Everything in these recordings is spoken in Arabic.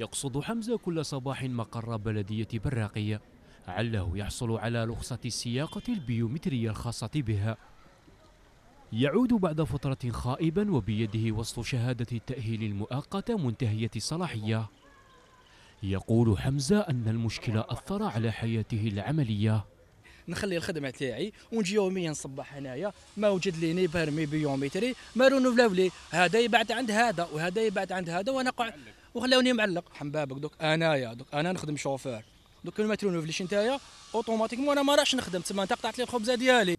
يقصد حمزة كل صباح مقر بلدية براقية عله يحصل على رخصة السياقة البيومترية الخاصة بها يعود بعد فترة خائبا وبيده وصل شهادة التأهيل المؤقتة منتهية الصلاحية يقول حمزة أن المشكلة أثر على حياته العملية نخلي الخدمه تاعي ونجي يوميا نصبح هنايا ما وجد لي ني بيومتري ما رونوفلاو لي هذا يبعد عند هذا وهذا يبعد عند هذا وانا قاعد وخلاوني معلق حمبابك دوك انايا دوك انا نخدم شوفور دوك كل ما ترونوفليش نتايا اوتوماتيكمون انا ما راحش نخدم تما انت قطعت لي الخبزه ديالي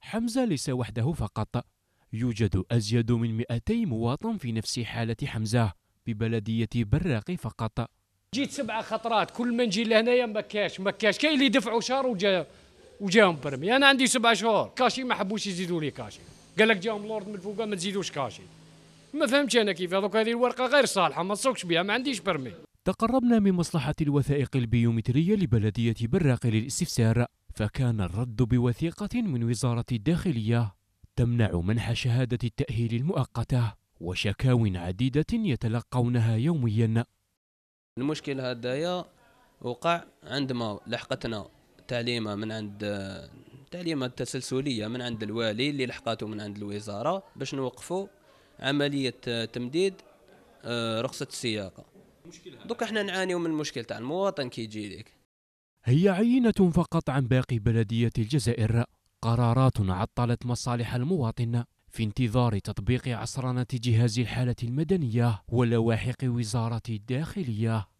حمزه ليس وحده فقط يوجد ازيد من 200 مواطن في نفس حاله حمزه ببلديه براق فقط جيت سبعه خطرات كل ما نجي لهنايا ما كاش ما كاش كاين اللي دفعوا شهر وجا وجاهم برمي انا عندي سبع شهور كاشي ما حبوش يزيدوا لي كاشي قال لك جاهم لورد من فوق ما تزيدوش كاشي ما فهمتش انا كيف هذوك هذه الورقه غير صالحه ما تسوقش بها ما عنديش برمي تقربنا من مصلحة الوثائق البيومترية لبلدية براق للاستفسار فكان الرد بوثيقة من وزارة الداخلية تمنع منح شهادة التأهيل المؤقتة وشكاو عديدة يتلقونها يوميا المشكل هذايا وقع عندما لحقتنا تعليمة من عند تعليمة تسلسلية من عند الوالي اللي لحقاته من عند الوزارة باش نوقفوا عمليه آه، تمديد آه، رخصه السياقه دوك احنا نعانيو من المشكل تاع المواطن كي يجي لك هي عينة فقط عن باقي بلدية الجزائر قرارات عطلت مصالح المواطن في انتظار تطبيق عصرنة جهاز الحالة المدنية ولواحق وزارة الداخلية